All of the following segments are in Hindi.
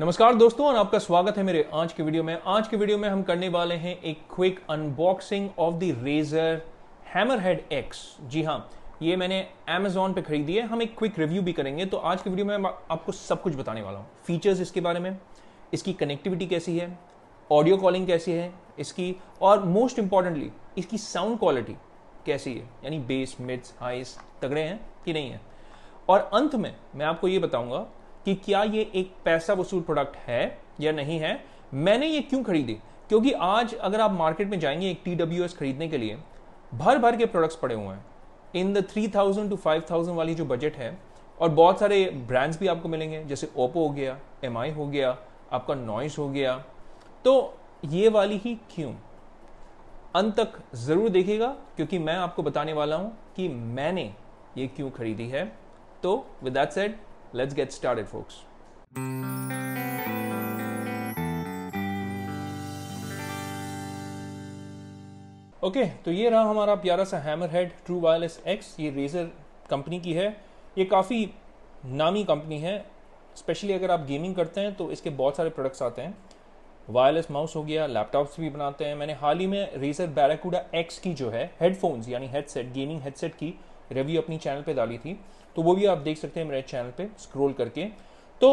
नमस्कार दोस्तों और आपका स्वागत है मेरे आज के वीडियो में आज के वीडियो में हम करने वाले हैं एक quick unboxing of the Razer Hammerhead X जी हाँ ये मैंने अमेजोन पे खरीदी है हम एक क्विक रिव्यू भी करेंगे तो आज के वीडियो में मैं आपको सब कुछ बताने वाला हूँ फीचर्स इसके बारे में इसकी कनेक्टिविटी कैसी है ऑडियो कॉलिंग कैसी है इसकी और मोस्ट इंपॉर्टेंटली इसकी साउंड क्वालिटी कैसी है यानी बेस मिड्स हाइस तगड़े हैं कि नहीं है और अंत में मैं आपको ये बताऊंगा कि क्या ये एक पैसा वसूल प्रोडक्ट है या नहीं है मैंने ये क्यों खरीदी क्योंकि आज अगर आप मार्केट में जाएंगे एक टी खरीदने के लिए भर भर के प्रोडक्ट्स पड़े हुए हैं in the three thousand to five thousand वाली जो बजट है और बहुत सारे ब्रांड्स भी आपको मिलेंगे जैसे ओप्पो हो गया एम हो गया आपका नॉइस हो गया तो ये वाली ही क्यों अंत तक ज़रूर देखिएगा क्योंकि मैं आपको बताने वाला हूं कि मैंने ये क्यों खरीदी है तो with that set Let's get started, folks. Okay okay, तो ये रहा हमारा प्यारा सा Hammerhead true wireless X ये रेजर कंपनी की है ये काफ़ी नामी कंपनी है स्पेशली अगर आप गेमिंग करते हैं तो इसके बहुत सारे प्रोडक्ट्स आते हैं वायरलेस माउस हो गया लैपटॉप्स भी बनाते हैं मैंने हाल ही में रेजर बैराकूडा एक्स की जो है हेडफोन्स यानी हेडसेट गेमिंग हेडसेट की रिव्यू अपनी चैनल पर डाली थी तो वो भी आप देख सकते हैं मेरे चैनल पे स्क्रॉल करके तो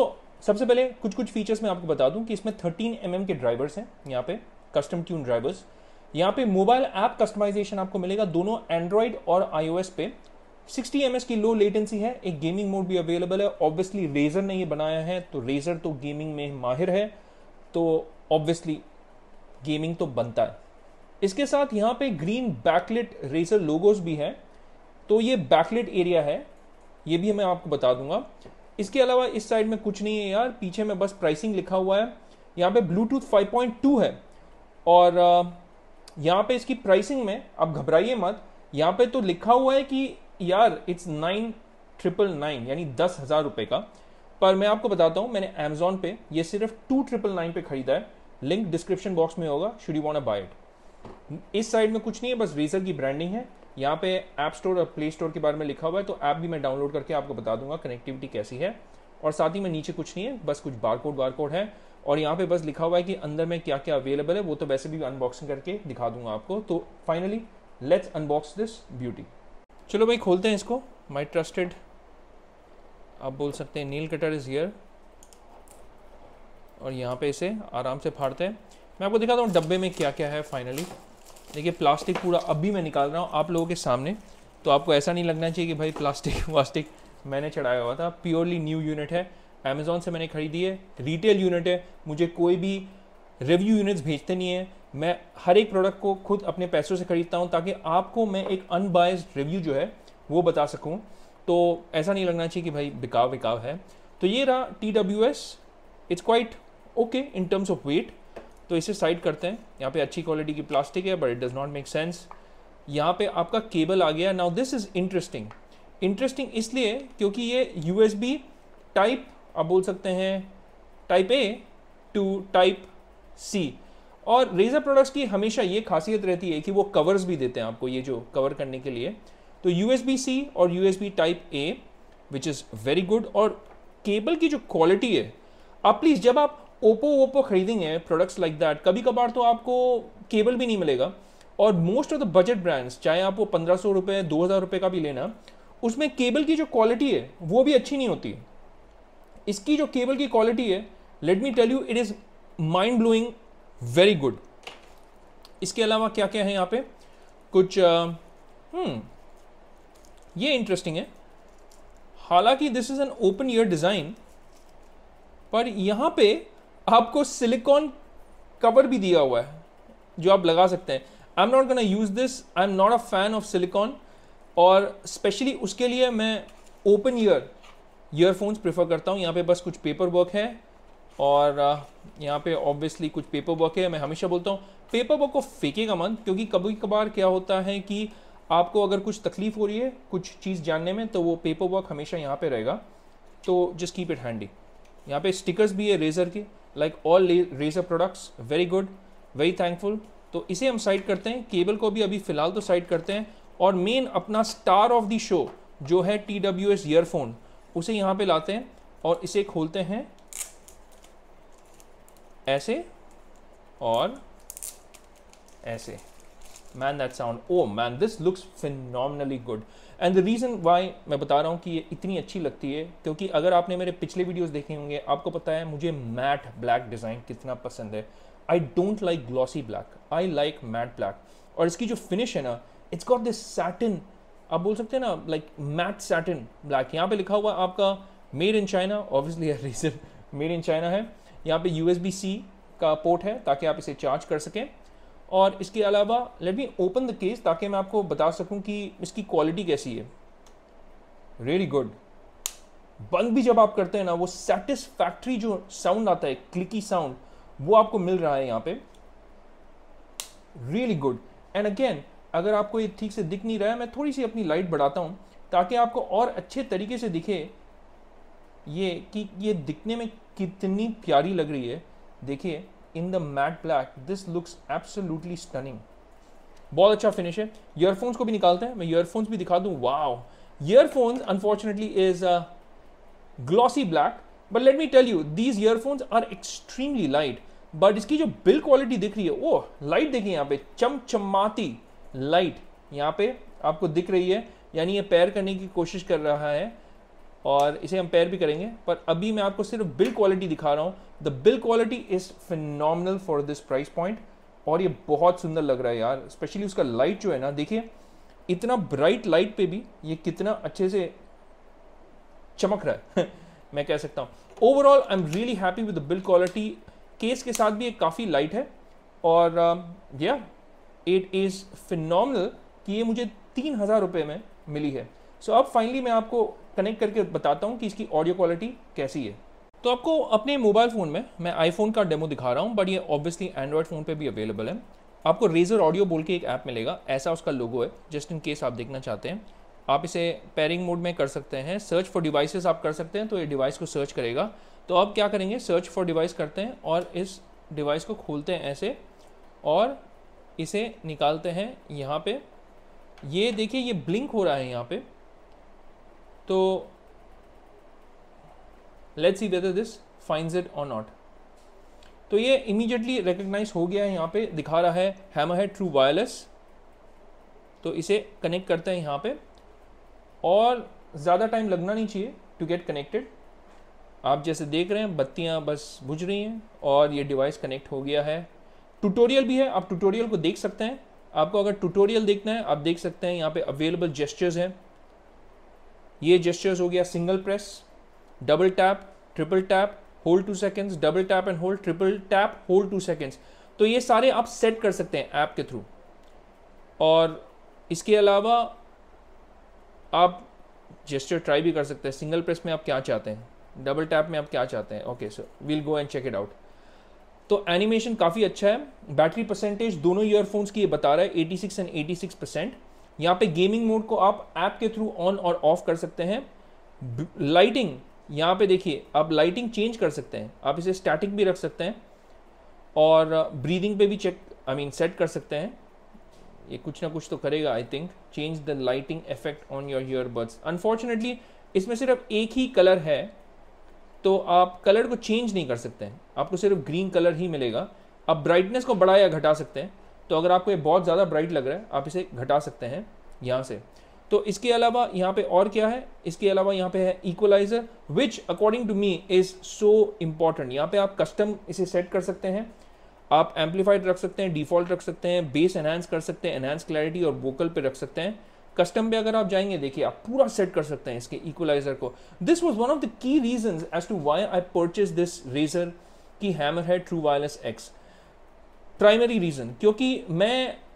सबसे पहले कुछ कुछ फीचर्स मैं आपको बता दूं कि इसमें 13 एम mm के ड्राइवर्स हैं यहाँ पे कस्टम ट्यून ड्राइवर्स यहाँ पे मोबाइल ऐप कस्टमाइजेशन आपको मिलेगा दोनों एंड्रॉयड और आई पे 60 एम की लो लेटेंसी है एक गेमिंग मोड भी अवेलेबल है ऑब्वियसली रेजर ने ये बनाया है तो रेजर तो गेमिंग में माहिर है तो ऑब्वियसली गेमिंग तो बनता है इसके साथ यहाँ पे ग्रीन बैकलेट रेजर लोगोस भी हैं तो ये बैकलेट एरिया है ये भी मैं आपको बता दूंगा इसके अलावा इस साइड में कुछ नहीं है यार पीछे में बस प्राइसिंग लिखा हुआ है यहाँ पे ब्लूटूथ 5.2 है और यहाँ पे इसकी प्राइसिंग में आप घबराइए मत यहाँ पे तो लिखा हुआ है कि यार इट्स नाइन ट्रिपल नाइन यानी दस हज़ार रुपये का पर मैं आपको बताता हूँ मैंने अमेजोन पे ये सिर्फ टू ट्रिपल नाइन पे खरीदा है लिंक डिस्क्रिप्शन बॉक्स में होगा should you want buy it इस साइड में कुछ नहीं है बस रेजर की ब्रांडिंग है यहाँ पे ऐप स्टोर और प्ले स्टोर के बारे में लिखा हुआ है तो ऐप भी मैं डाउनलोड करके आपको बता दूंगा कनेक्टिविटी कैसी है और साथ ही में नीचे कुछ नहीं है बस कुछ बारकोड बारकोड है और यहाँ पे बस लिखा हुआ है कि अंदर में क्या क्या अवेलेबल है वो तो वैसे भी अनबॉक्सिंग करके दिखा दूंगा आपको तो finally let's unbox this beauty चलो भाई खोलते हैं इसको माई ट्रस्टेड आप बोल सकते हैं नील कटर इज़ हियर और यहाँ पे इसे आराम से फाड़ते हैं मैं आपको दिखाता हूँ डब्बे में क्या क्या है फाइनली देखिए प्लास्टिक पूरा अभी मैं निकाल रहा हूँ आप लोगों के सामने तो आपको ऐसा नहीं लगना चाहिए कि भाई प्लास्टिक वास्टिक मैंने चढ़ाया हुआ था प्योरली न्यू यूनिट है अमेज़ोन से मैंने खरीदी है रिटेल यूनिट है मुझे कोई भी रिव्यू यूनिट्स भेजते नहीं है मैं हर एक प्रोडक्ट को खुद अपने पैसों से ख़रीदता हूँ ताकि आपको मैं एक अनबायस रिव्यू जो है वो बता सकूँ तो ऐसा नहीं लगना चाहिए कि भाई बिकाव बिकाव है तो ये रहा T W S it's quite okay in terms of weight तो इसे साइड करते हैं यहाँ पे अच्छी क्वालिटी की प्लास्टिक है but it does not make sense यहाँ पे आपका केबल आ गया now this is interesting interesting इसलिए क्योंकि ये यू टाइप आप बोल सकते हैं type A to type C और रेज़र प्रोडक्ट्स की हमेशा ये खासियत रहती है कि वो कवर्स भी देते हैं आपको ये जो कवर करने के लिए तो यू सी और U type A which is very good और केबल की जो क्वालिटी है आप प्लीज़ जब आप ओप्पो ओप्पो खरीदेंगे प्रोडक्ट्स लाइक दैट कभी कभार तो आपको केबल भी नहीं मिलेगा और most of the budget brands चाहे आप वो पंद्रह सौ रुपये दो हज़ार रुपये का भी लेना उसमें केबल की जो क्वालिटी है वो भी अच्छी नहीं होती इसकी जो केबल की क्वालिटी है let me tell you it is mind blowing very good इसके अलावा क्या क्या है यहाँ पे कुछ हम्म ये इंटरेस्टिंग है हालांकि this is an open ear design पर यहाँ पे आपको सिलिकॉन कवर भी दिया हुआ है जो आप लगा सकते हैं I am not gonna use this I am not a fan of silicone और स्पेशली उसके लिए मैं ओपन ईयर ईयरफोन्स प्रेफर करता हूँ यहाँ पे बस कुछ पेपर वर्क है और uh, यहाँ पे ऑब्वियसली कुछ पेपर वर्क है मैं हमेशा बोलता हूँ पेपर वर्क को फेंकेगा मन क्योंकि कभी कभार क्या होता है कि आपको अगर कुछ तकलीफ़ हो रही है कुछ चीज़ जानने में तो वो पेपर वर्क हमेशा यहाँ पे रहेगा तो जस्ट कीप इट हैंडी यहाँ पे स्टिकर्स भी है रेज़र के like all Razer products very good very thankful तो इसे हम साइड करते हैं केबल को भी अभी फ़िलहाल तो साइड करते हैं और मेन अपना स्टार ऑफ द शो जो है टी डब्ल्यू एस ईयरफोन उसे यहाँ पे लाते हैं और इसे खोलते हैं ऐसे और ऐसे man that sound oh man this looks phenomenally good and the reason why मैं बता रहा हूँ कि ये इतनी अच्छी लगती है क्योंकि अगर आपने मेरे पिछले वीडियोज़ देखे होंगे आपको पता है मुझे मैट ब्लैक डिज़ाइन कितना पसंद है I don't like glossy black I like matte black और इसकी जो फिनिश है ना इट्स गॉट दिस सैटिन आप बोल सकते हैं ना लाइक मैट सैटिन ब्लैक यहाँ पे लिखा हुआ है आपका made in China obviously reason made in China है यहाँ पे यू एस बी सी का पोर्ट है ताकि आप इसे चार्ज कर सकें और इसके अलावा let me open the case ताकि मैं आपको बता सकूं कि इसकी क्वालिटी कैसी है रियली गुड बंद भी जब आप करते हैं ना वो सेटिस्फैक्ट्री जो साउंड आता है क्लिकी साउंड वो आपको मिल रहा है यहाँ पे रियली गुड एंड अगेन अगर आपको ये ठीक से दिख नहीं रहा है मैं थोड़ी सी अपनी लाइट बढ़ाता हूँ ताकि आपको और अच्छे तरीके से दिखे ये कि ये दिखने में कितनी प्यारी लग रही है देखिए in the matte black this looks absolutely stunning बहुत अच्छा फिनिश है ईयरफोन्स को भी निकालते हैं मैं ईयरफोन्स भी दिखा दूँ wow earphones unfortunately is a glossy black but let me tell you these earphones are extremely light but इसकी जो बिल क्वालिटी दिख रही है वो लाइट देखिए यहाँ पे चमचमाती लाइट यहाँ पे आपको दिख रही है यानी ये पैर करने की कोशिश कर रहा है और इसे हम पेयर भी करेंगे पर अभी मैं आपको सिर्फ बिल क्वालिटी दिखा रहा हूँ the build quality is phenomenal for this price point और ये बहुत सुंदर लग रहा है यार स्पेशली उसका लाइट जो है ना देखिए इतना ब्राइट लाइट पे भी ये कितना अच्छे से चमक रहा है मैं कह सकता हूँ overall I am really happy with the build quality case के साथ भी ये काफ़ी लाइट है और या इट इज़ फिनल कि ये मुझे तीन हज़ार रुपये में मिली है सो so, अब फाइनली मैं आपको कनेक्ट करके बताता हूँ कि इसकी ऑडियो क्वालिटी कैसी है तो आपको अपने मोबाइल फ़ोन में मैं आईफोन का डेमो दिखा रहा हूँ बट ये ऑब्वियसली एंड्रॉयड फ़ोन पे भी अवेलेबल है आपको रेजर ऑडियो बोल के एक ऐप मिलेगा ऐसा उसका लोगो है जस्ट इन केस आप देखना चाहते हैं आप इसे पेरिंग मोड में कर सकते हैं सर्च फॉर डिवाइसेस आप कर सकते हैं तो ये डिवाइस को सर्च करेगा तो आप क्या करेंगे सर्च फॉर डिवाइस करते हैं और इस डिवाइस को खोलते हैं ऐसे और इसे निकालते हैं यहाँ पे ये देखिए ये ब्लिंक हो रहा है यहाँ पे तो let's see whether this find it और नॉट तो ये इमीडिएटली रिकग्नाइज हो गया है यहाँ पे दिखा रहा है हैमर है ट्रू वायरलेस तो इसे कनेक्ट करते हैं यहाँ पे और ज़्यादा टाइम लगना नहीं चाहिए टू गेट कनेक्टेड आप जैसे देख रहे हैं बत्तियाँ बस बुझ रही हैं और ये डिवाइस कनेक्ट हो गया है ट्यूटोरियल भी है आप ट्यूटोरियल को देख सकते हैं आपको अगर ट्यूटोरियल देखना है आप देख सकते हैं यहाँ पे अवेलेबल जेस्टर्स हैं ये जेस्टर्स हो गया single press double tap triple tap hold two seconds double tap and hold triple tap hold two seconds तो ये सारे आप सेट कर सकते हैं ऐप के थ्रू और इसके अलावा आप जेस्टर ट्राई भी कर सकते हैं सिंगल प्रेस में आप क्या चाहते हैं डबल टैप में आप क्या चाहते हैं okay so we'll go and check it out तो एनिमेशन काफ़ी अच्छा है बैटरी परसेंटेज दोनों ईयरफोन्स की ये बता रहा है 86 एंड 86 परसेंट यहाँ पे गेमिंग मोड को आप ऐप के थ्रू ऑन और ऑफ कर सकते हैं लाइटिंग यहाँ पे देखिए आप लाइटिंग चेंज कर सकते हैं आप इसे स्टैटिक भी रख सकते हैं और ब्रीदिंग uh, पे भी चेक आई मीन सेट कर सकते हैं ये कुछ ना कुछ तो करेगा I think change the lighting effect on your earbuds unfortunately इसमें सिर्फ एक ही कलर है तो आप कलर को चेंज नहीं कर सकते हैं आपको सिर्फ ग्रीन कलर ही मिलेगा आप ब्राइटनेस को बढ़ा या घटा सकते हैं तो अगर आपको ये बहुत ज़्यादा ब्राइट लग रहा है आप इसे घटा सकते हैं यहाँ से तो इसके अलावा यहाँ पे और क्या है इसके अलावा यहाँ पे है equaliser which according to me is so important यहाँ पे आप कस्टम इसे सेट कर सकते हैं आप एम्पलीफाइड रख सकते हैं डिफॉल्ट रख सकते हैं बेस एनहेंस कर सकते हैं एनहेंस क्लैरिटी और वोकल पे रख सकते हैं कस्टम पे अगर आप जाएंगे देखिए आप पूरा सेट कर सकते हैं इसके इक्वलाइजर को this was one of the key reason as to why I purchase this Razer की Hammerhead true wireless X primary reason क्योंकि मैं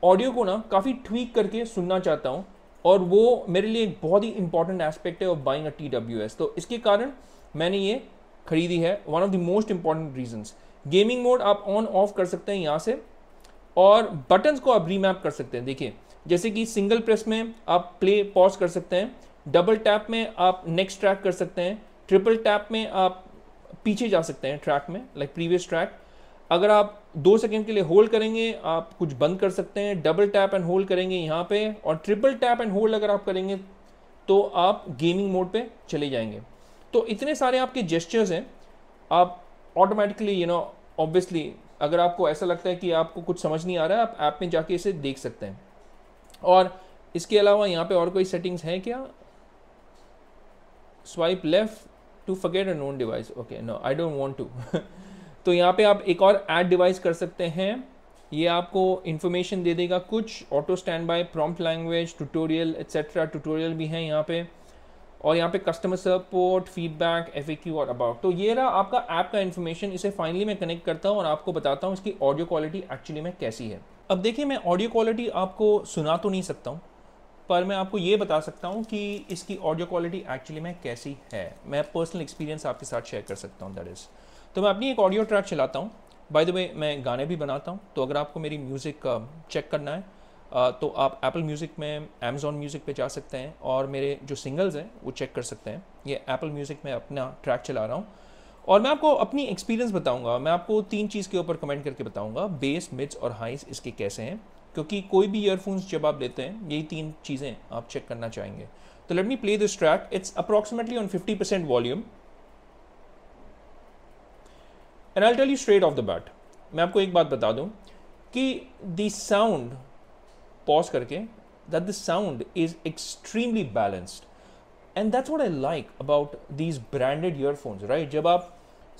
ऑडियो को ना काफ़ी ट्वीक करके सुनना चाहता हूँ और वो मेरे लिए एक बहुत ही इंपॉर्टेंट एस्पेक्ट है of buying a T W S तो इसके कारण मैंने ये खरीदी है one of the most important reasons gaming mode आप ऑन ऑफ कर सकते हैं यहाँ से और बटन्स को आप रीमैप कर सकते हैं देखिए जैसे कि सिंगल प्रेस में आप प्ले पॉज कर सकते हैं डबल टैप में आप नेक्स्ट ट्रैक कर सकते हैं ट्रिपल टैप में आप पीछे जा सकते हैं ट्रैक में लाइक प्रीवियस ट्रैक अगर आप दो सेकेंड के लिए होल्ड करेंगे आप कुछ बंद कर सकते हैं डबल टैप एंड होल्ड करेंगे यहाँ पे और ट्रिपल टैप एंड होल्ड अगर आप करेंगे तो आप गेमिंग मोड पे चले जाएंगे तो इतने सारे आपके जेस्चर्स हैं आप ऑटोमेटिकली यू नो ऑब्वियसली अगर आपको ऐसा लगता है कि आपको कुछ समझ नहीं आ रहा है आप ऐप में जाके इसे देख सकते हैं और इसके अलावा यहाँ पे और कोई सेटिंग्स हैं क्या swipe left to forget a known device okay no I don't want to तो यहाँ पे आप एक और ऐड डिवाइस कर सकते हैं ये आपको इन्फॉर्मेशन दे देगा कुछ auto standby prompt language tutorial etcetera tutorial भी हैं यहाँ पे और यहाँ पे कस्टमर सपोर्ट फीडबैक एफ और अबाउट तो ये रहा आपका ऐप का इन्फॉर्मेशन इसे फाइनली मैं कनेक्ट करता हूँ और आपको बताता हूँ इसकी ऑडियो क्वालिटी एक्चुअली में कैसी है अब देखिए मैं ऑडियो क्वालिटी आपको सुना तो नहीं सकता हूँ पर मैं आपको ये बता सकता हूँ कि इसकी ऑडियो क्वालिटी एक्चुअली में कैसी है मैं पर्सनल एक्सपीरियंस आपके साथ शेयर कर सकता हूँ दैट इज़ तो मैं अपनी एक ऑडियो ट्रैक चलाता हूँ बाय द वे मैं गाने भी बनाता हूँ तो अगर आपको मेरी म्यूज़िक चेक uh, करना है uh, तो आप एप्पल म्यूज़िक में अमेज़ोन म्यूज़िक पे जा सकते हैं और मेरे जो सिंगल्स हैं वो चेक कर सकते हैं ये एप्पल म्यूज़िक में अपना ट्रैक चला रहा हूँ और मैं आपको अपनी एक्सपीरियंस बताऊंगा मैं आपको तीन चीज़ के ऊपर कमेंट करके बताऊंगा बेस मिड्स और हाइस इसके कैसे हैं क्योंकि कोई भी ईयरफोन्स जब आप लेते हैं यही तीन चीज़ें आप चेक करना चाहेंगे तो let me play this track it's approximately on fifty percent volume and I tell you straight off the bat मैं आपको एक बात बता दूं कि द साउंड पॉज करके that the sound is extremely balanced and that's what I like about these branded earphones right जब आप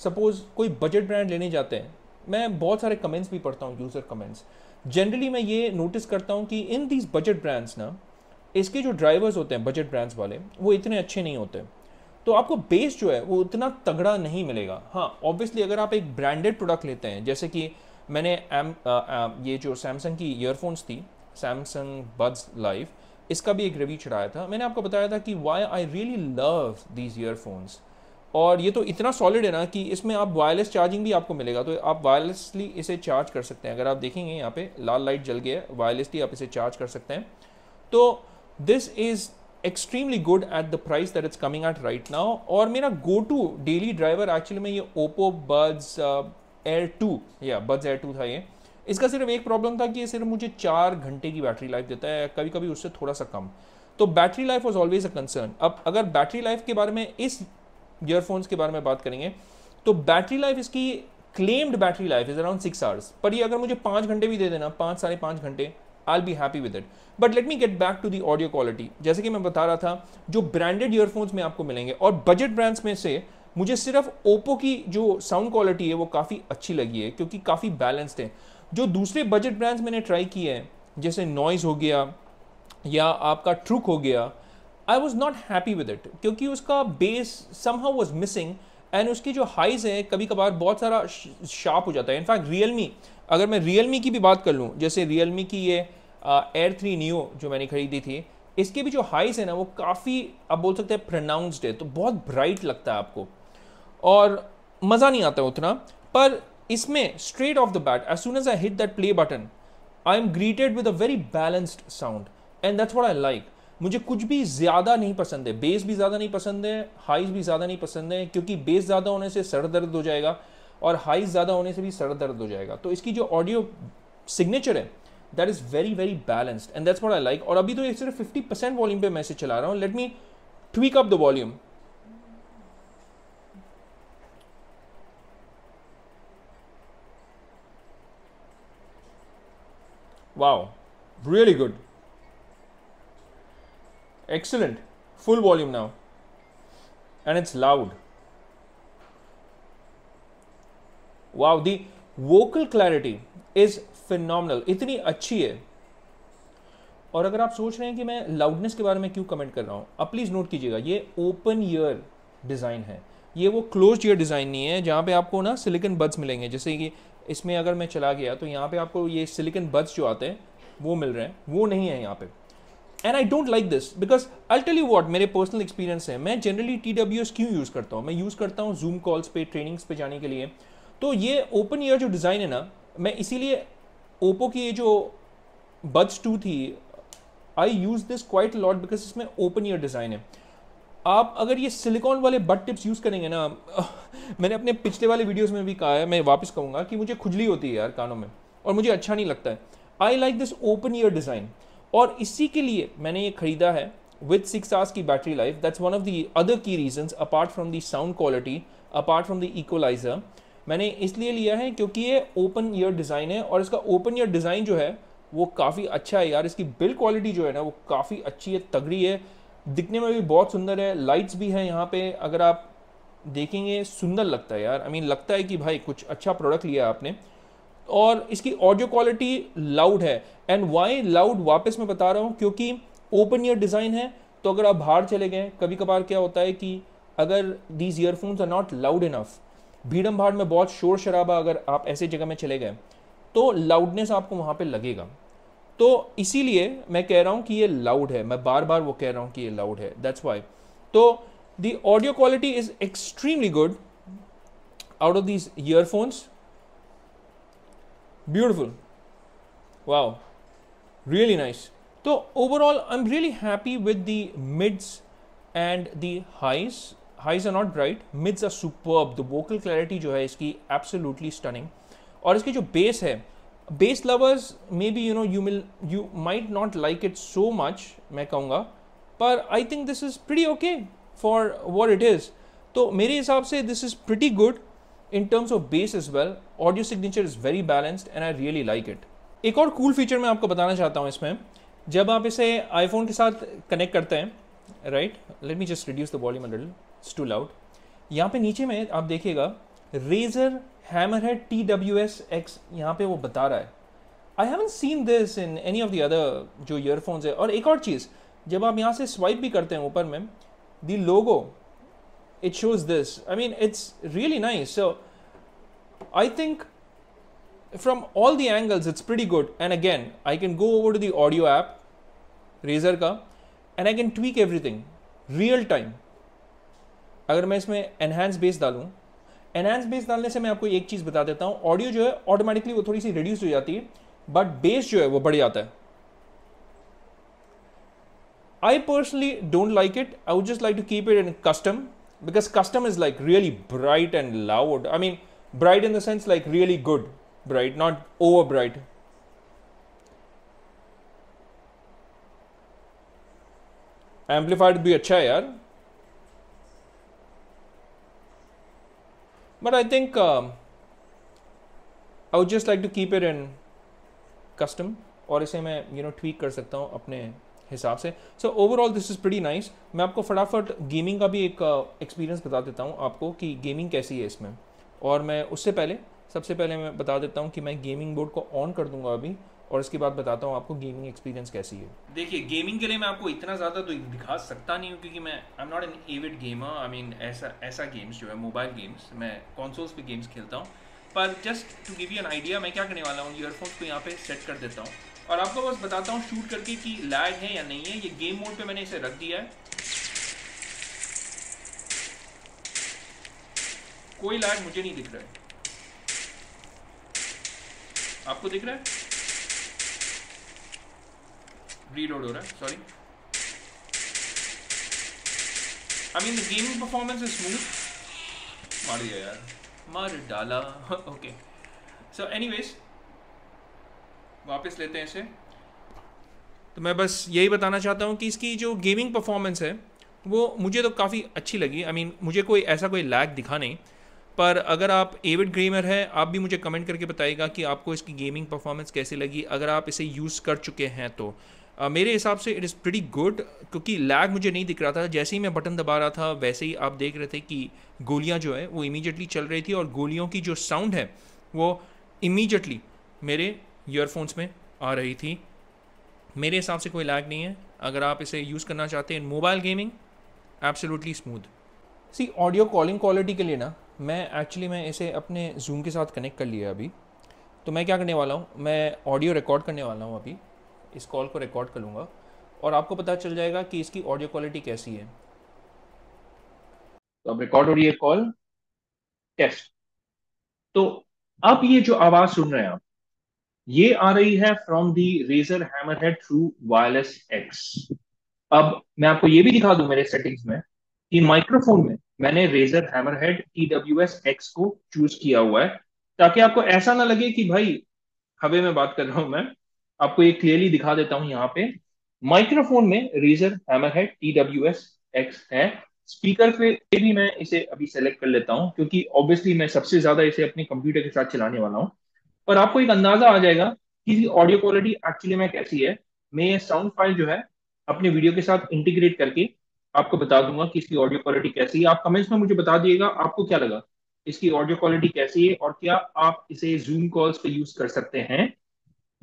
सपोज कोई बजट ब्रांड लेने जाते हैं मैं बहुत सारे कमेंट्स भी पढ़ता हूँ यूज़र कमेंट्स जनरली मैं ये नोटिस करता हूँ कि इन दीज बजट ब्रांड्स ना इसके जो ड्राइवर्स होते हैं बजट ब्रांड्स वाले वो इतने अच्छे नहीं होते हैं तो आपको बेस जो है वो उतना तगड़ा नहीं मिलेगा हाँ ऑब्वियसली अगर आप एक ब्रांडेड प्रोडक्ट लेते हैं जैसे कि मैंने एम ये जो सैमसंग की ईयरफोन्स थी सैमसंग बड्स लाइव इसका भी एक रिव्यू चढ़ाया था मैंने आपको बताया था कि why I really love these earphones और ये तो इतना सॉलिड है ना कि इसमें आप वायरलेस चार्जिंग भी आपको मिलेगा तो आप वायरलेसली इसे चार्ज कर सकते हैं अगर आप देखेंगे यहाँ पे लाल लाइट जल गया है वायरलेसली आप इसे चार्ज कर सकते हैं तो this is extremely good at the price that it's coming at right now और मेरा go to daily driver actually में ये ओप्पो बर्ड्स एयर टू या बर्ड्स एयर टू था ये इसका सिर्फ एक प्रॉब्लम था कि ये सिर्फ मुझे चार घंटे की बैटरी लाइफ देता है कभी कभी उससे थोड़ा सा कम तो battery life was always a concern अब अगर बैटरी लाइफ के बारे में इस ईयरफोन्स के बारे में बात करेंगे तो बैटरी लाइफ इसकी claimed battery life is around six hours पर ये अगर मुझे पाँच घंटे भी दे देना पाँच साढ़े पाँच घंटे I be happy with it but let me get back to the audio quality जैसे कि मैं बता रहा था जो ब्रांडेड ईयरफोन्स में आपको मिलेंगे और बजट ब्रांड्स में से मुझे सिर्फ ओप्पो की जो साउंड क्वालिटी है वो काफ़ी अच्छी लगी है क्योंकि काफ़ी बैलेंस्ड है जो दूसरे बजट ब्रांड्स मैंने ट्राई किए हैं जैसे नॉइज़ हो गया या आपका ट्रुक हो गया I was not happy with it क्योंकि उसका bass how was missing and उसकी जो हाइज है कभी कभार बहुत सारा शार्प हो जाता है इनफैक्ट रियल मी अगर मैं रियल मी की भी बात कर लूँ जैसे रियल मी की ये एयर थ्री न्यू जो मैंने खरीदी थी इसके भी जो हाइज है ना वो काफ़ी आप बोल सकते हैं प्रनाउंसड है तो बहुत ब्राइट लगता है आपको और मज़ा नहीं आता उतना पर इसमें straight off the bat as soon as I hit that play button I am greeted with a very balanced sound and that's what I like मुझे कुछ भी ज़्यादा नहीं पसंद है बेस भी ज़्यादा नहीं पसंद है हाइज भी ज़्यादा नहीं पसंद है क्योंकि बेस ज़्यादा होने से सर दर्द हो जाएगा और हाइज ज़्यादा होने से भी सर दर्द हो जाएगा तो इसकी जो ऑडियो सिग्नेचर है that is very very balanced and that's what I like और अभी तो ये सिर्फ फिफ्टी परसेंट वॉल्यूम पे मैसेज चला रहा हूँ let me tweak up the volume wow really good excellent full volume now and it's loud wow the vocal clarity is phenomenal इतनी अच्छी है और अगर आप सोच रहे हैं कि मैं लाउडनेस के बारे में क्यों कमेंट कर रहा हूँ अब प्लीज़ नोट कीजिएगा ये ओपन ईयर डिज़ाइन है ये वो क्लोज ईयर डिज़ाइन नहीं है जहाँ पे आपको ना सिलिकन बड्स मिलेंगे जैसे कि इसमें अगर मैं चला गया तो यहाँ पे आपको ये सिलिकन बड्स जो आते हैं वो मिल रहे हैं वो नहीं है यहाँ पे and I don't like this because I tell you what मेरे पर्सनल एक्सपीरियंस है मैं जनरली टी क्यों यूज़ करता हूँ मैं यूज़ करता हूँ जूम कॉल्स पे ट्रेनिंग्स पे जाने के लिए तो ये ओपन ईयर जो डिज़ाइन है ना मैं इसीलिए ओप्पो की ये जो बड्स टू थी I use this quite lot because इसमें ओपन ईयर डिज़ाइन है आप अगर ये सिलिकॉन वाले बट टिप्स यूज़ करेंगे ना मैंने अपने पिछले वाले वीडियोस में भी कहा है मैं वापस कहूँगा कि मुझे खुजली होती है यार कानों में और मुझे अच्छा नहीं लगता है I like this open ear design और इसी के लिए मैंने ये ख़रीदा है विथ सिक्स आवर्स की battery life that's one of the other key reasons apart from the sound quality apart from the equaliser मैंने इसलिए लिया है क्योंकि ये ओपन ईयर डिज़ाइन है और इसका ओपन ईयर डिज़ाइन जो है वो काफ़ी अच्छा है यार इसकी बिल्ड क्वालिटी जो है ना वो काफ़ी अच्छी है तगड़ी है दिखने में भी बहुत सुंदर है लाइट्स भी हैं यहाँ पे अगर आप देखेंगे सुंदर लगता है यार आई I मीन mean, लगता है कि भाई कुछ अच्छा प्रोडक्ट लिया आपने और इसकी ऑडियो क्वालिटी लाउड है एंड वाई लाउड वापस मैं बता रहा हूँ क्योंकि ओपन ईयर डिज़ाइन है तो अगर आप बाहर चले गए कभी कभार क्या होता है कि अगर these earphones are not loud enough भीड़म भाड़ में बहुत शोर शराबा अगर आप ऐसे जगह में चले गए तो लाउडनेस आपको वहाँ पे लगेगा तो इसीलिए मैं कह रहा हूँ कि ये लाउड है मैं बार बार वो कह रहा हूँ कि ये लाउड है दैट्स वाई तो the audio quality is extremely good out of these earphones beautiful wow really nice तो overall I am really happy with the mids and the highs highs are not bright mids are superb the vocal clarity जो है इसकी एब्सोल्युटली स्टनिंग और इसकी जो बेस है bass lovers maybe you know you will you might not like it so much मैं कहूँगा पर I think this is pretty okay for what it is तो मेरे हिसाब से this is pretty good in terms of bass is well audio signature is very balanced and I really like it एक और कूल फीचर मैं आपको बताना चाहता हूँ इसमें जब आप इसे आईफोन के साथ कनेक्ट करते हैं right let me just reduce the volume little it's too loud यहाँ पे नीचे में आप देखिएगा Razer Hammerhead T W S X यहाँ पे वो बता रहा है I haven't seen this in any of the other जो ईयरफोन्स है और एक और चीज़ जब आप यहाँ से स्वाइप भी करते हैं ऊपर में the logo it shows this I mean it's really nice so I think from all the angles it's pretty good and again I can go over to the audio app Razer का and I can tweak everything real time अगर मैं इसमें एनहेंस बेस डालूँ एनहेंस बेस डालने से मैं आपको एक चीज़ बता देता हूँ ऑडियो जो है ऑटोमेटिकली वो थोड़ी सी रिड्यूस हो जाती है बट बेस जो है वो बढ़ जाता है I personally don't like it. I would just like to keep it in custom because custom is like really bright and loud. I mean, bright in the sense like really good, bright, not over bright. Amplified भी अच्छा है यार But I think um, I would just like to keep it in custom और इसे मैं यू नो ट्वीक कर सकता हूँ अपने हिसाब से so overall this is pretty nice मैं आपको फटाफट गेमिंग का भी एक एक्सपीरियंस uh, बता देता हूँ आपको कि गेमिंग कैसी है इसमें और मैं उससे पहले सबसे पहले मैं बता देता हूँ कि मैं गेमिंग बोर्ड को ऑन कर दूंगा अभी और इसके बाद बताता हूँ आपको गेमिंग एक्सपीरियंस कैसी है देखिए गेमिंग के लिए मैं आपको इतना ज़्यादा तो दिखा सकता नहीं हूँ क्योंकि मैं I am not an avid gamer I mean ऐसा ऐसा गेम्स जो है मोबाइल गेम्स मैं कॉन्सोल्स पे गेम्स खेलता हूँ पर just to give you an idea मैं क्या करने वाला हूँ ईयरफोन्स को यहाँ पे सेट कर देता हूँ और आपको बस बताता हूँ शूट करके कि लैग है या नहीं है ये गेम मोड पे मैंने इसे रख दिया है कोई लैग मुझे नहीं दिख रहा है आपको दिख रहा है रीलोड हो रहा है sorry I mean the gaming performance is smooth मार दिया यार मार डाला ओके सो एनीवेज वापस लेते हैं इसे तो मैं बस यही बताना चाहता हूँ कि इसकी जो गेमिंग परफॉर्मेंस है वो मुझे तो काफ़ी अच्छी लगी आई I मीन mean, मुझे कोई ऐसा कोई लैग दिखा नहीं पर अगर आप एविड ग्रेमर है आप भी मुझे कमेंट करके बताइएगा कि आपको इसकी गेमिंग परफॉर्मेंस कैसी लगी अगर आप इसे यूज़ कर चुके हैं तो Uh, मेरे हिसाब से इट इज़ प्रटी गुड क्योंकि लैग मुझे नहीं दिख रहा था जैसे ही मैं बटन दबा रहा था वैसे ही आप देख रहे थे कि गोलियां जो है वो इमीजिएटली चल रही थी और गोलियों की जो साउंड है वो इमीजिएटली मेरे ईयरफोन्स में आ रही थी मेरे हिसाब से कोई लैग नहीं है अगर आप इसे यूज़ करना चाहते हैं mobile gaming absolutely smooth see audio calling quality के लिए ना मैं एक्चुअली मैं इसे अपने जूम के साथ कनेक्ट कर लिया अभी तो मैं क्या करने वाला हूँ मैं ऑडियो रिकॉर्ड करने वाला हूँ अभी इस कॉल को रिकॉर्ड कर लूँगा और आपको पता चल जाएगा कि इसकी ऑडियो क्वालिटी कैसी है तो अब रिकॉर्ड हो रही है कॉल टेस्ट तो अब ये जो आवाज सुन रहे हैं आप ये आ रही है from the Razer Hammerhead through wireless X अब मैं आपको ये भी दिखा दूं मेरे सेटिंग्स में कि माइक्रोफोन में मैंने Razer Hammerhead Hammerhead S X को चूज किया हुआ है ताकि आपको ऐसा ना लगे कि भाई हवे में बात कर रहा हूं मैं आपको ये क्लियरली दिखा देता हूं यहाँ पे माइक्रोफोन में Razer Hammerhead T W S X है स्पीकर पे भी मैं इसे अभी सेलेक्ट कर लेता हूँ क्योंकि ऑब्वियसली मैं सबसे ज्यादा इसे अपने कंप्यूटर के साथ चलाने वाला हूँ पर आपको एक अंदाजा आ जाएगा कि ऑडियो क्वालिटी एक्चुअली में कैसी है मैं ये साउंड फाइल जो है अपने वीडियो के साथ इंटीग्रेट करके आपको बता दूंगा कि इसकी ऑडियो क्वालिटी कैसी है आप कमेंट्स में मुझे बता दिएगा आपको क्या लगा इसकी ऑडियो क्वालिटी कैसी है और क्या आप इसे जूम कॉल्स पे यूज कर सकते हैं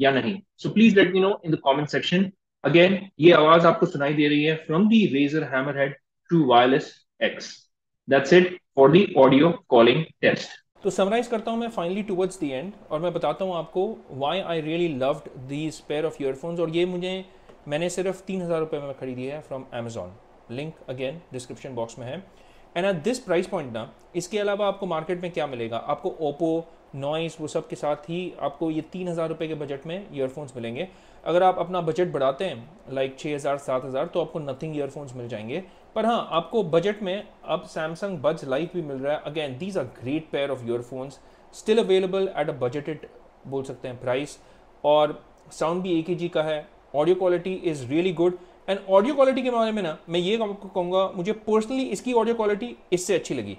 या नहीं so please let me know in the comment section again ये आवाज आपको सुनाई दे रही है from the Razer Hammerhead true wireless X that's it for the audio calling test तो समराइज करता हूँ मैं फाइनली टूवर्ड्स दी एंड और मैं बताता हूँ आपको why I really loved these pair of earphones और ये मुझे मैंने सिर्फ तीन हज़ार रुपये में खरीदी है from Amazon link again description box में है and at this price point ना इसके अलावा आपको मार्केट में क्या मिलेगा आपको ओप्पो नॉइस वो सब के साथ ही आपको ये तीन हज़ार रुपये के बजट में ईयरफोन्स मिलेंगे अगर आप अपना बजट बढ़ाते हैं लाइक छः हज़ार सात हज़ार तो आपको नथिंग ईयरफोन्स मिल जाएंगे पर हाँ आपको बजट में अब सैमसंग बज लाइफ भी मिल रहा है again these are great pair of earphones still available at a budgeted बोल सकते हैं प्राइस और साउंड भी एक ही जी का है audio quality is really good and audio quality के बारे में ना मैं ये कहूँगा मुझे पर्सनली इसकी ऑडियो क्वालिटी इससे अच्छी लगी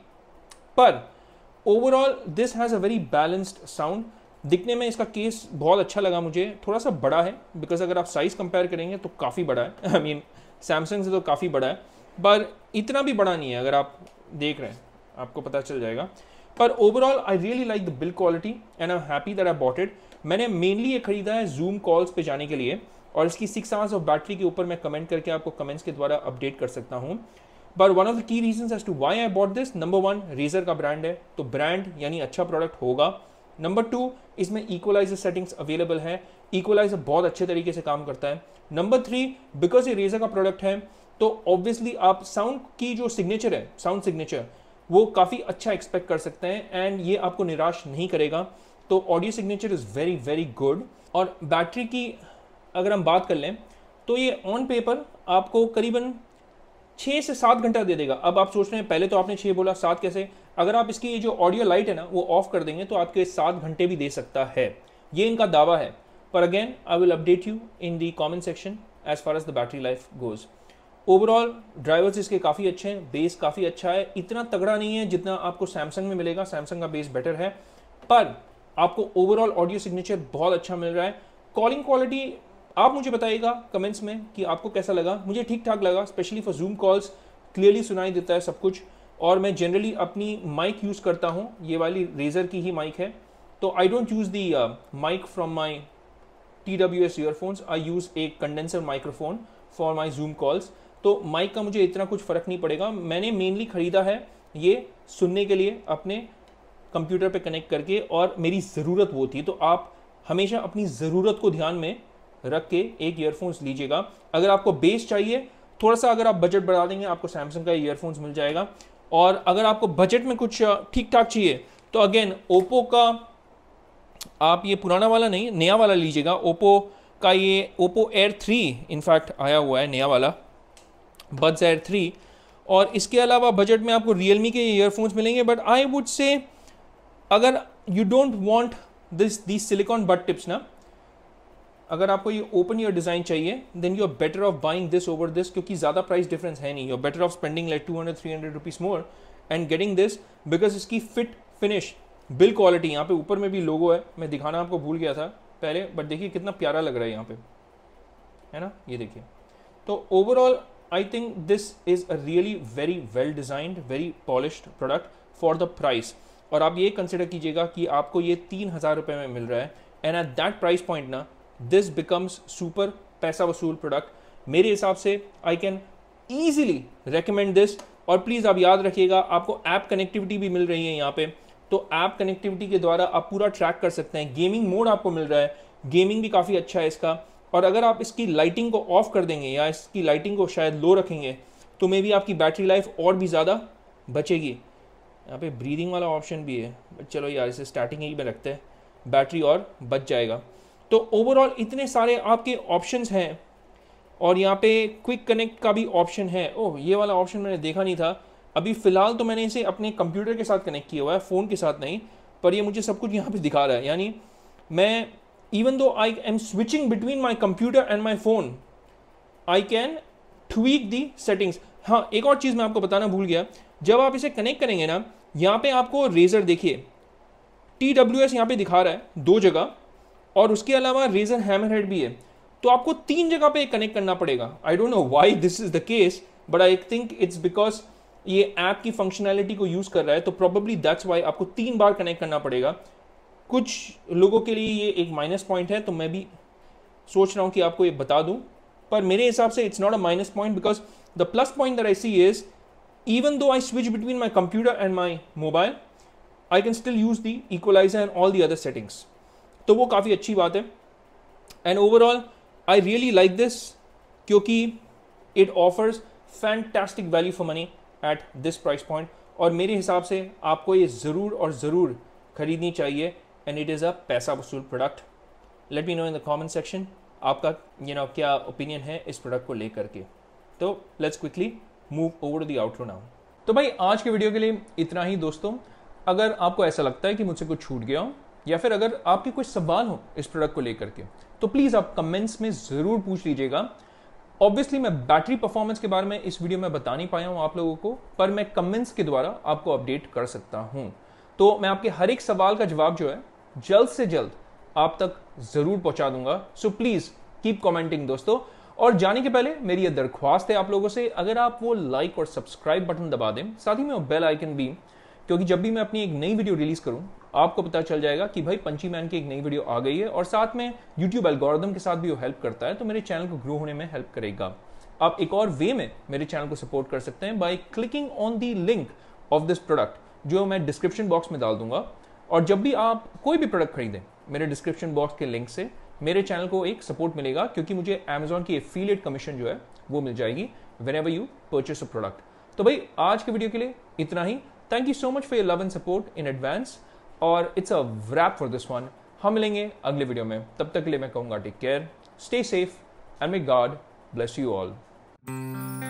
पर overall this has a very balanced sound दिखने में इसका केस बहुत अच्छा लगा मुझे थोड़ा सा बड़ा है बिकॉज अगर आप साइज़ कंपेयर करेंगे तो काफ़ी बड़ा है आई मीन सैमसंग से तो काफ़ी बड़ा है पर इतना भी बड़ा नहीं है अगर आप देख रहे हैं आपको पता चल जाएगा पर overall I really like the build quality and I am happy that I bought it मैंने मेनली ये खरीदा है जूम कॉल्स पे जाने के लिए और इसकी सिक्स आवर्स ऑफ बैटरी के ऊपर मैं कमेंट करके आपको कमेंट्स के द्वारा अपडेट कर सकता हूँ but one of the key reason as to why I bought this number one Razer का ब्रांड है तो ब्रांड यानी अच्छा प्रोडक्ट होगा नंबर टू इसमें इक्वलाइजर सेटिंग्स अवेलेबल है इक्वलाइजर बहुत अच्छे तरीके से काम करता है नंबर थ्री बिकॉज ये रेजर का प्रोडक्ट है तो ऑब्वियसली आप साउंड की जो सिग्नेचर है साउंड सिग्नेचर वो काफ़ी अच्छा एक्सपेक्ट कर सकते हैं एंड ये आपको निराश नहीं करेगा तो audio signature is very very good और बैटरी की अगर हम बात कर लें तो ये ऑन पेपर आपको करीबन छः से सात घंटा दे देगा अब आप सोच रहे हैं पहले तो आपने छः बोला सात कैसे अगर आप इसकी जो ऑडियो लाइट है ना वो ऑफ कर देंगे तो आपके सात घंटे भी दे सकता है ये इनका दावा है पर again I will update you in the comment section as far as the battery life goes overall drivers इसके काफ़ी अच्छे हैं बेस काफ़ी अच्छा है इतना तगड़ा नहीं है जितना आपको सैमसंग में मिलेगा सैमसंग का बेस बेटर है पर आपको ओवरऑल ऑडियो सिग्नेचर बहुत अच्छा मिल रहा है कॉलिंग क्वालिटी आप मुझे बताइएगा कमेंट्स में कि आपको कैसा लगा मुझे ठीक ठाक लगा specially for Zoom calls clearly सुनाई देता है सब कुछ और मैं जनरली अपनी माइक यूज़ करता हूँ ये वाली रेजर की ही माइक है तो I don't use the mic from my T W S earphones I use a condenser microphone for my Zoom calls तो माइक का मुझे इतना कुछ फ़र्क नहीं पड़ेगा मैंने मेनली ख़रीदा है ये सुनने के लिए अपने कंप्यूटर पर कनेक्ट करके और मेरी ज़रूरत वो थी तो आप हमेशा अपनी ज़रूरत को ध्यान में रख के एक ईयरफोन्स लीजिएगा अगर आपको बेस चाहिए थोड़ा सा अगर आप बजट बढ़ा देंगे आपको सैमसंग का ईयरफोन्स मिल जाएगा और अगर आपको बजट में कुछ ठीक ठाक चाहिए तो अगेन ओप्पो का आप ये पुराना वाला नहीं नया वाला लीजिएगा ओप्पो का ये ओप्पो एयर थ्री इनफैक्ट आया हुआ है नया वाला बड्स एयर थ्री और इसके अलावा बजट में आपको रियलमी के ईयरफोन्स मिलेंगे बट आई वुड से अगर you don't want this this silicone bud tips ना अगर आपको ये ओपन ईयर डिज़ाइन चाहिए then you are better off buying this over this क्योंकि ज़्यादा प्राइस डिफरेंस है नहीं you are better off spending like two hundred three hundred rupees more and getting this because इसकी फिट फिनिश बिल क्वालिटी यहाँ पे ऊपर में भी लोगो है मैं दिखाना आपको भूल गया था पहले बट देखिए कितना प्यारा लग रहा है यहाँ पे है ना ये देखिए तो overall I think this is a really very well designed very polished product for the price और आप ये कंसिडर कीजिएगा कि आपको ये तीन हज़ार रुपये में मिल रहा है and at that price point ना दिस बिकम्स सुपर पैसा वसूल प्रोडक्ट मेरे हिसाब से I can easily recommend this और प्लीज़ आप याद रखिएगा आपको ऐप कनेक्टिविटी भी मिल रही है यहाँ पे तो ऐप कनेक्टिविटी के द्वारा आप पूरा ट्रैक कर सकते हैं गेमिंग मोड आपको मिल रहा है गेमिंग भी काफ़ी अच्छा है इसका और अगर आप इसकी लाइटिंग को ऑफ कर देंगे या इसकी लाइटिंग को शायद लो रखेंगे तो मे बी आपकी बैटरी लाइफ और भी ज़्यादा बचेगी यहाँ पे ब्रीदिंग वाला ऑप्शन भी है चलो यार इसे स्टार्टिंग ही में रखते हैं बैटरी और बच जाएगा तो ओवरऑल इतने सारे आपके ऑप्शन हैं और यहाँ पे क्विक कनेक्ट का भी ऑप्शन है ओह ये वाला ऑप्शन मैंने देखा नहीं था अभी फ़िलहाल तो मैंने इसे अपने कंप्यूटर के साथ कनेक्ट किया हुआ है फ़ोन के साथ नहीं पर ये मुझे सब कुछ यहाँ पे दिखा रहा है यानी मैं even though I am switching between my computer and my phone I can tweak the settings हाँ एक और चीज़ मैं आपको बताना भूल गया जब आप इसे कनेक्ट करेंगे ना यहाँ पे आपको रेजर देखिए टी डब्ल्यू एस यहाँ पे दिखा रहा है दो जगह और उसके अलावा रेजर हैमर हेड भी है तो आपको तीन जगह पे कनेक्ट करना पड़ेगा I don't know why this is the case but I think it's because ये ऐप की फंक्शनैलिटी को यूज़ कर रहा है तो प्रॉबेबली दैट्स वाई आपको तीन बार कनेक्ट करना पड़ेगा कुछ लोगों के लिए ये एक माइनस पॉइंट है तो मैं भी सोच रहा हूँ कि आपको ये बता दूँ पर मेरे हिसाब से it's not a minus point because the plus point that I see is even though I switch between my computer and my mobile I can still use the equalizer and all the other settings तो वो काफ़ी अच्छी बात है and overall I really like this क्योंकि it offers fantastic value for money at this price point और मेरे हिसाब से आपको ये ज़रूर और ज़रूर खरीदनी चाहिए एंड इट इज़ अ पैसा वसूल product let me know in the comment section आपका यू you नो know, क्या ओपिनियन है इस प्रोडक्ट को लेकर के तो let's quickly move over the outro now तो भाई आज के वीडियो के लिए इतना ही दोस्तों अगर आपको ऐसा लगता है कि मुझसे कुछ छूट गया हो या फिर अगर आपके कुछ सवाल हो इस प्रोडक्ट को लेकर के तो प्लीज़ आप कमेंट्स में ज़रूर पूछ लीजिएगा ऑब्वियसली मैं बैटरी परफॉर्मेंस के बारे में इस वीडियो में बता नहीं पाया हूँ आप लोगों को पर मैं कमेंट्स के द्वारा आपको अपडेट कर सकता हूँ तो मैं आपके हर एक सवाल का जवाब जो है जल्द से जल्द आप तक ज़रूर पहुंचा दूंगा सो प्लीज़ कीप कॉमेंटिंग दोस्तों और जाने के पहले मेरी यह दरख्वास्त है आप लोगों से अगर आप वो लाइक और सब्सक्राइब बटन दबा दें साथ ही में बेल आइकन भी क्योंकि जब भी मैं अपनी एक नई वीडियो रिलीज करूं आपको पता चल जाएगा कि भाई पंची मैन की एक नई वीडियो आ गई है और साथ में यूट्यूब एल्गोरिदम के साथ भी वो हेल्प करता है तो मेरे चैनल को ग्रो होने में हेल्प करेगा आप एक और वे में मेरे चैनल को सपोर्ट कर सकते हैं by clicking on the link of this product जो मैं डिस्क्रिप्शन बॉक्स में डाल दूंगा और जब भी आप कोई भी प्रोडक्ट खरीदें मेरे डिस्क्रिप्शन बॉक्स के लिंक से मेरे चैनल को एक सपोर्ट मिलेगा क्योंकि मुझे अमेजोन की एफिलिएट कमीशन जो है वो मिल जाएगी whenever you purchase a product तो भाई आज के वीडियो के लिए इतना ही thank you so much for your love and support in advance और it's a wrap for this one हम मिलेंगे अगले वीडियो में तब तक के लिए मैं कहूँगा take care stay safe and may God bless you all